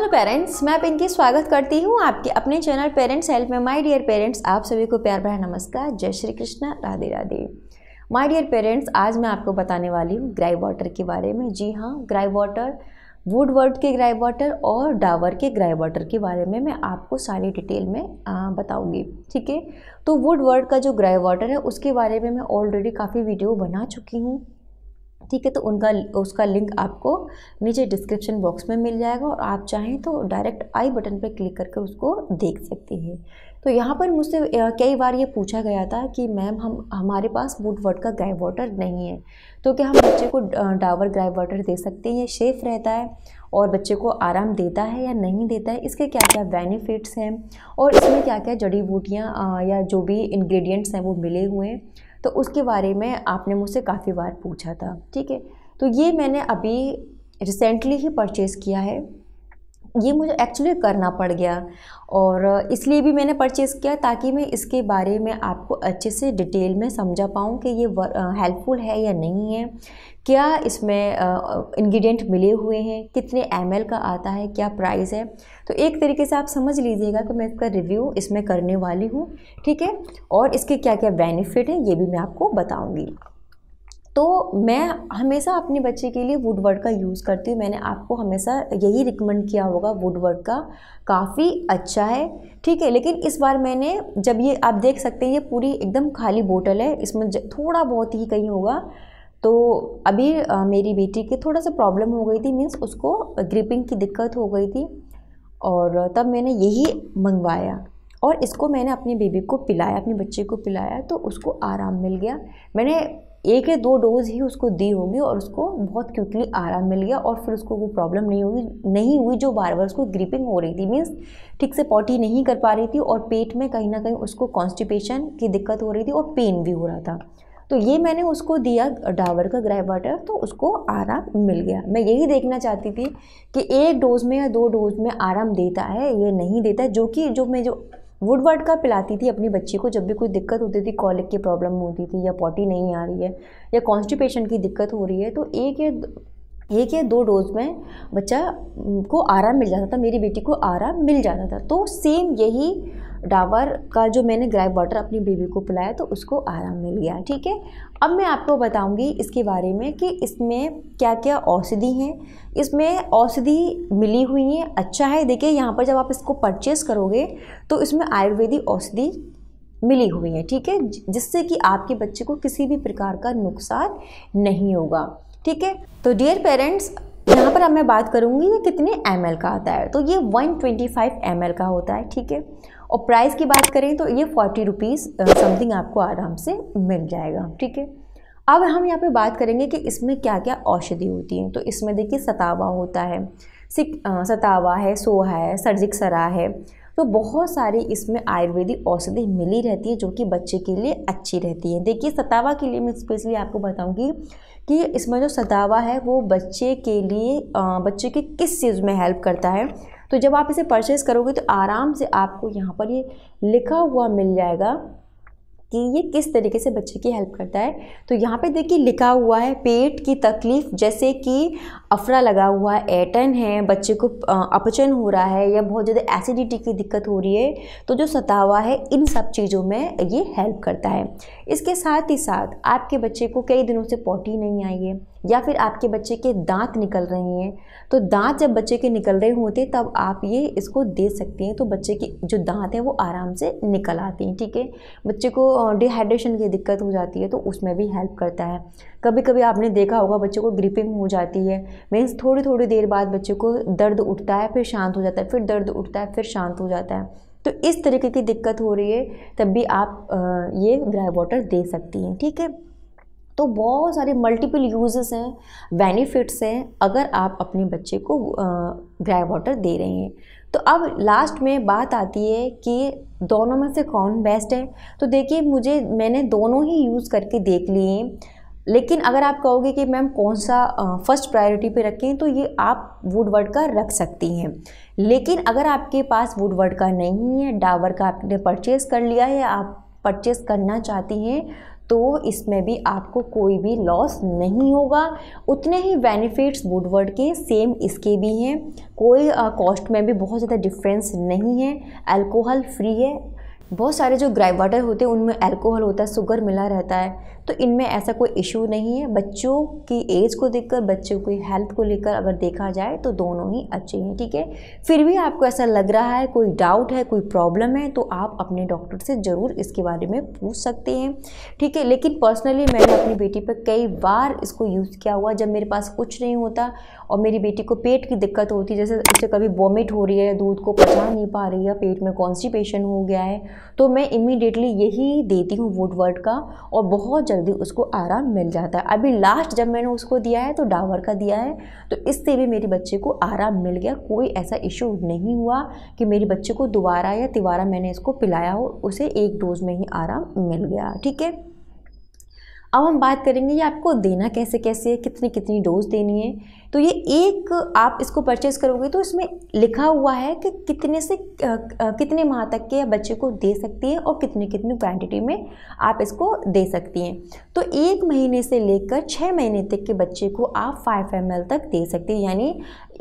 hello parents मैं आप इनकी स्वागत करती हूँ आपके अपने चैनल पेरेंट्स हेल्प में माय डियर पेरेंट्स आप सभी को प्यार भरा नमस्कार जय Shri Krishna Radhe Radhe my dear parents आज मैं आपको बताने वाली हूँ ग्राई वाटर के बारे में जी हाँ ग्राई वाटर वुड वर्ड के ग्राई वाटर और डावर के ग्राई वाटर के बारे में मैं आपको सारी डिटेल में बताऊँगी ठीक है तो वुड वर्ड का जो ग्राई वाटर है उसके बारे में मैं ऑलरेडी काफ़ी वीडियो बना चुकी हूँ ठीक है तो उनका उसका लिंक आपको नीचे डिस्क्रिप्शन बॉक्स में मिल जाएगा और आप चाहें तो डायरेक्ट आई बटन पर क्लिक करके उसको देख सकते हैं तो यहाँ पर मुझसे कई बार ये पूछा गया था कि मैम हम हमारे पास वुड वर्ड का ग्राई वाटर नहीं है तो क्या हम बच्चे को डावर ग्राई वाटर दे सकते हैं ये सेफ़ रहता है और बच्चे को आराम देता है या नहीं देता है इसके क्या क्या बेनिफिट्स हैं और इसमें क्या क्या जड़ी बूटियाँ या जो भी इंग्रेडिएंट्स हैं वो मिले हुए हैं तो उसके बारे में आपने मुझसे काफ़ी बार पूछा था ठीक है तो ये मैंने अभी रिसेंटली ही परचेज़ किया है ये मुझे एक्चुअली करना पड़ गया और इसलिए भी मैंने परचेज़ किया ताकि मैं इसके बारे में आपको अच्छे से डिटेल में समझा पाऊँ कि ये हेल्पफुल है या नहीं है क्या इसमें इंग्रेडिएंट मिले हुए हैं कितने एम का आता है क्या प्राइस है तो एक तरीके से आप समझ लीजिएगा कि मैं इसका रिव्यू इसमें करने वाली हूँ ठीक है और इसके क्या क्या बेनिफिट हैं ये भी मैं आपको बताऊँगी तो मैं हमेशा अपने बच्चे के लिए वुड वर्क का यूज़ करती हूँ मैंने आपको हमेशा यही रिकमेंड किया होगा वुड वर्क का काफ़ी अच्छा है ठीक है लेकिन इस बार मैंने जब ये आप देख सकते हैं ये पूरी एकदम खाली बोतल है इसमें थोड़ा बहुत ही कहीं होगा तो अभी आ, मेरी बेटी के थोड़ा सा प्रॉब्लम हो गई थी मीन्स उसको ग्रिपिंग की दिक्कत हो गई थी और तब मैंने यही मंगवाया और इसको मैंने अपने बेबी को पिलाया अपने बच्चे को पिलाया तो उसको आराम मिल गया मैंने एक या दो डोज ही उसको दी होगी और उसको बहुत क्विकली आराम मिल गया और फिर उसको वो प्रॉब्लम नहीं हुई नहीं हुई जो बार बार उसको ग्रिपिंग हो रही थी मीन्स ठीक से पॉटी नहीं कर पा रही थी और पेट में कहीं ना कहीं उसको कॉन्स्टिपेशन की दिक्कत हो रही थी और पेन भी हो रहा था तो ये मैंने उसको दिया डावर का ग्राई वाटर तो उसको आराम मिल गया मैं यही देखना चाहती थी कि एक डोज में या दो डोज में आराम देता है ये नहीं देता है जो कि जो मैं जो वुड वर्ड का पिलाती थी अपनी बच्ची को जब भी कोई दिक्कत होती थी कॉलिक की प्रॉब्लम होती थी या पॉटी नहीं आ रही है या कॉन्स्टिपेशन की दिक्कत हो रही है तो एक या एक या दो डोज में बच्चा को आराम मिल जाता था मेरी बेटी को आराम मिल जाता था तो सेम यही डावर का जो मैंने ग्राइप वाटर अपनी बेबी को पिलाया तो उसको आराम मिल गया ठीक है अब मैं आपको बताऊंगी इसके बारे में कि इसमें क्या क्या औषधि हैं इसमें औषधि मिली हुई हैं अच्छा है देखिए यहाँ पर जब आप इसको परचेस करोगे तो इसमें आयुर्वेदिक औषधि मिली हुई है ठीक है जिससे कि आपके बच्चे को किसी भी प्रकार का नुकसान नहीं होगा ठीक है तो डियर पेरेंट्स यहाँ पर अब मैं बात करूँगी ये कितने एम का आता है तो ये 125 ट्वेंटी का होता है ठीक है और प्राइस की बात करें तो ये फोर्टी रुपीज़ समथिंग आपको आराम से मिल जाएगा ठीक है अब हम यहाँ पे बात करेंगे कि इसमें क्या क्या औषधि होती हैं तो इसमें देखिए सतावा होता है सिक सतावा है सोहा है सर्जिक सरा है तो बहुत सारी इसमें आयुर्वेदिक औषधि मिली रहती है जो कि बच्चे के लिए अच्छी रहती है देखिए सतावा के लिए मैं स्पेशली आपको बताऊंगी कि इसमें जो सतावा है वो बच्चे के लिए बच्चे के किस चीज़ में हेल्प करता है तो जब आप इसे परचेज़ करोगे तो आराम से आपको यहाँ पर ये लिखा हुआ मिल जाएगा कि ये किस तरीके से बच्चे की हेल्प करता है तो यहाँ पे देखिए लिखा हुआ है पेट की तकलीफ़ जैसे कि अफरा लगा हुआ है एटन है बच्चे को अपचन हो रहा है या बहुत ज़्यादा एसिडिटी की दिक्कत हो रही है तो जो सतावा है इन सब चीज़ों में ये हेल्प करता है इसके साथ ही साथ आपके बच्चे को कई दिनों से पॉटी नहीं आई है या फिर आपके बच्चे के दांत निकल रहे हैं तो दांत जब बच्चे के निकल रहे होते तब आप ये इसको दे सकती हैं तो बच्चे के जो दांत हैं वो आराम से निकल आते हैं ठीक है बच्चे को डिहाइड्रेशन की दिक्कत हो जाती है तो उसमें भी हेल्प करता है कभी कभी आपने देखा होगा बच्चे को ग्रिपिंग हो जाती है मीन्स थोड़ी थोड़ी देर बाद बच्चे को दर्द उठता है फिर शांत हो जाता है फिर दर्द उठता है फिर शांत हो जाता है तो इस तरीके की दिक्कत हो रही है तब भी आप ये ग्राई वाटर दे सकती हैं ठीक है तो बहुत सारे मल्टीपल यूजेस हैं बेनिफिट्स हैं अगर आप अपने बच्चे को ड्राई वाटर दे रहे हैं तो अब लास्ट में बात आती है कि दोनों में से कौन बेस्ट है तो देखिए मुझे मैंने दोनों ही यूज़ करके देख लिए लेकिन अगर आप कहोगे कि मैम कौन सा फर्स्ट प्रायोरिटी पे रखें तो ये आप वुडवर्ड का रख सकती हैं लेकिन अगर आपके पास वुडवर्ड का नहीं है डावर का आपने परचेज़ कर लिया है आप परचेज़ करना चाहती हैं तो इसमें भी आपको कोई भी लॉस नहीं होगा उतने ही बेनिफिट्स वुडवर्ड के सेम इसके भी हैं कोई कॉस्ट में भी बहुत ज़्यादा डिफरेंस नहीं है अल्कोहल फ्री है बहुत सारे जो ग्राई वाटर होते हैं उनमें अल्कोहल होता है शुगर मिला रहता है तो इनमें ऐसा कोई इशू नहीं है बच्चों की एज को देखकर बच्चों की हेल्थ को लेकर अगर देखा जाए तो दोनों ही अच्छे हैं ठीक है फिर भी आपको ऐसा लग रहा है कोई डाउट है कोई प्रॉब्लम है तो आप अपने डॉक्टर से ज़रूर इसके बारे में पूछ सकते हैं ठीक है लेकिन पर्सनली मैंने अपनी बेटी पर कई बार इसको यूज़ किया हुआ जब मेरे पास कुछ नहीं होता और मेरी बेटी को पेट की दिक्कत होती जैसे उसे कभी वॉमिट हो रही है दूध को पचा नहीं पा रही है पेट में कॉन्स्टिपेशन हो गया है तो मैं इमीडिएटली यही देती हूँ वुड वर्ड का और बहुत जल्दी उसको आराम मिल जाता है अभी लास्ट जब मैंने उसको दिया है तो डावर का दिया है तो इससे भी मेरे बच्चे को आराम मिल गया कोई ऐसा इशू नहीं हुआ कि मेरे बच्चे को दोबारा या तिवारा मैंने इसको पिलाया हो उसे एक डोज में ही आराम मिल गया ठीक है अब हम बात करेंगे ये आपको देना कैसे कैसे है कितनी कितनी डोज देनी है तो ये एक आप इसको परचेज करोगे तो इसमें लिखा हुआ है कि कितने से कितने माह तक के बच्चे को दे सकती है और कितने कितनी क्वांटिटी में आप इसको दे सकती हैं तो एक महीने से लेकर छः महीने तक के बच्चे को आप फाइव एम तक दे सकते हैं यानी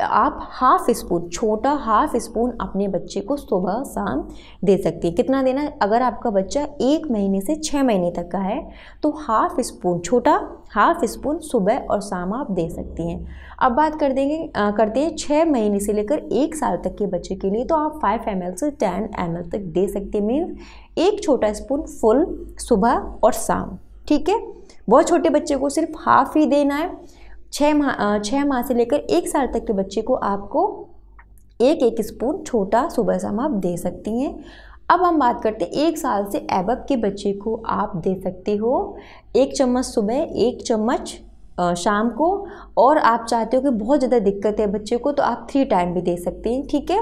आप हाफ स्पून छोटा हाफ स्पून अपने बच्चे को सुबह शाम दे सकती है कितना देना अगर आपका बच्चा एक महीने से छः महीने तक का है तो हाफ स्पून छोटा हाफ स्पून सुबह और शाम आप दे सकती हैं अब बात कर देंगे आ, करते हैं छः महीने से लेकर एक साल तक के बच्चे के लिए तो आप फाइव एम से टेन एम तक दे सकते हैं मीन्स एक छोटा स्पून फुल सुबह और शाम ठीक है बहुत छोटे बच्चे को सिर्फ हाफ ही देना है छः माह छः माह से लेकर एक साल तक के बच्चे को आपको एक एक स्पून छोटा सुबह शाम आप दे सकती हैं अब हम बात करते हैं एक साल से एबब के बच्चे को आप दे सकते हो एक चम्मच सुबह एक चम्मच शाम को और आप चाहते हो कि बहुत ज़्यादा दिक्कत है बच्चे को तो आप थ्री टाइम भी दे सकते हैं ठीक है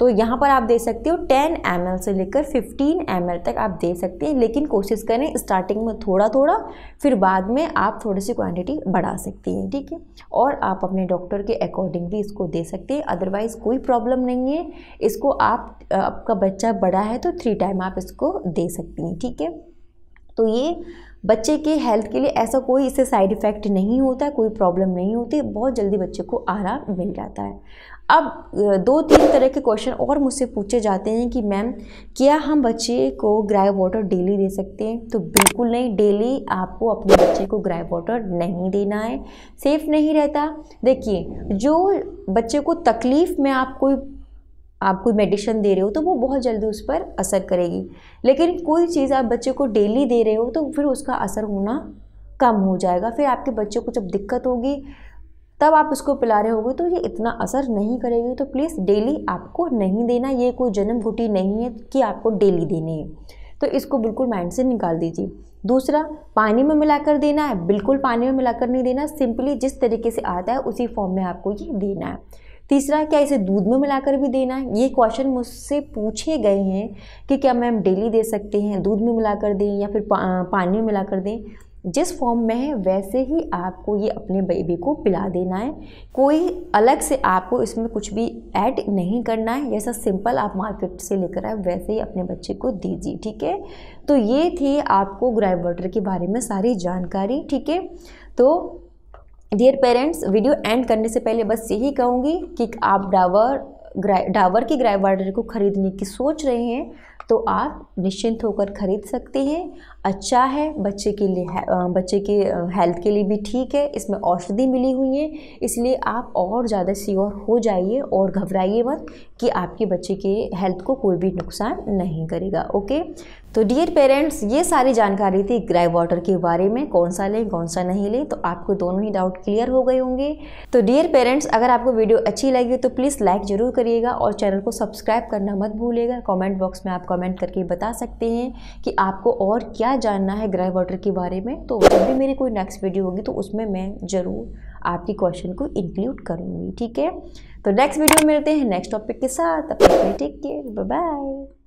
तो यहाँ पर आप दे सकते हो टेन एम से लेकर फिफ्टीन एम तक आप दे सकते हैं लेकिन कोशिश करें स्टार्टिंग में थोड़ा थोड़ा फिर बाद में आप थोड़ी सी क्वान्टिटी बढ़ा सकते हैं ठीक है और आप अपने डॉक्टर के अकॉर्डिंग भी इसको दे सकते हैं अदरवाइज़ कोई प्रॉब्लम नहीं है इसको आप आपका बच्चा बड़ा है तो थ्री टाइम आप इसको दे सकती हैं ठीक है तो ये बच्चे के हेल्थ के लिए ऐसा कोई इससे साइड इफ़ेक्ट नहीं होता कोई प्रॉब्लम नहीं होती बहुत जल्दी बच्चे को आराम मिल जाता है अब दो तीन तरह के क्वेश्चन और मुझसे पूछे जाते हैं कि मैम क्या हम बच्चे को ग्राई वाटर डेली दे सकते हैं तो बिल्कुल नहीं डेली आपको अपने बच्चे को ग्राई वाटर नहीं देना है सेफ़ नहीं रहता देखिए जो बच्चे को तकलीफ़ में आप कोई आप कोई मेडिशन दे रहे हो तो वो बहुत जल्दी उस पर असर करेगी लेकिन कोई चीज़ आप बच्चे को डेली दे रहे हो तो फिर उसका असर होना कम हो जाएगा फिर आपके बच्चे को जब दिक्कत होगी तब आप उसको पिला रहे होगे तो ये इतना असर नहीं करेगी तो प्लीज़ डेली आपको नहीं देना ये कोई जन्म घुटी नहीं है कि आपको डेली देनी है तो इसको बिल्कुल माइंड से निकाल दीजिए दूसरा पानी में मिलाकर देना है बिल्कुल पानी में मिलाकर नहीं देना सिंपली जिस तरीके से आता है उसी फॉर्म में आपको ये देना है तीसरा क्या इसे दूध में मिलाकर भी देना है ये क्वेश्चन मुझसे पूछे गए हैं कि क्या मैम डेली दे सकते हैं दूध में मिलाकर दें या फिर पा, पानी में मिलाकर दें जिस फॉर्म में है वैसे ही आपको ये अपने बेबी को पिला देना है कोई अलग से आपको इसमें कुछ भी ऐड नहीं करना है जैसा सिंपल आप मार्केट से लेकर आए वैसे ही अपने बच्चे को दीजिए ठीक है तो ये थी आपको ग्राइव वाटर के बारे में सारी जानकारी ठीक है तो डियर पेरेंट्स वीडियो एंड करने से पहले बस यही कहूँगी कि आप डावर डावर की ग्राइव वाटर को खरीदने की सोच रहे हैं तो आप निश्चिंत होकर ख़रीद सकते हैं अच्छा है बच्चे के लिए बच्चे के हेल्थ के लिए भी ठीक है इसमें औषधि मिली हुई है इसलिए आप और ज़्यादा सियोर हो जाइए और घबराइए मत कि आपके बच्चे के हेल्थ को कोई भी नुकसान नहीं करेगा ओके तो डियर पेरेंट्स ये सारी जानकारी थी ग्राई वाटर के बारे में कौन सा लें कौन सा नहीं लें तो आपको दोनों ही डाउट क्लियर हो गए होंगे तो डियर पेरेंट्स अगर आपको वीडियो अच्छी लगी तो प्लीज़ लाइक ज़रूर करिएगा और चैनल को सब्सक्राइब करना मत भूलेगा कॉमेंट बॉक्स में आपका कमेंट करके बता सकते हैं कि आपको और क्या जानना है ग्रह वाटर के बारे में तो जब भी मेरी कोई नेक्स्ट वीडियो होगी तो उसमें मैं ज़रूर आपकी क्वेश्चन को इंक्लूड करूँगी ठीक है तो नेक्स्ट वीडियो मिलते हैं नेक्स्ट टॉपिक के साथ अपने टेक केयर बाय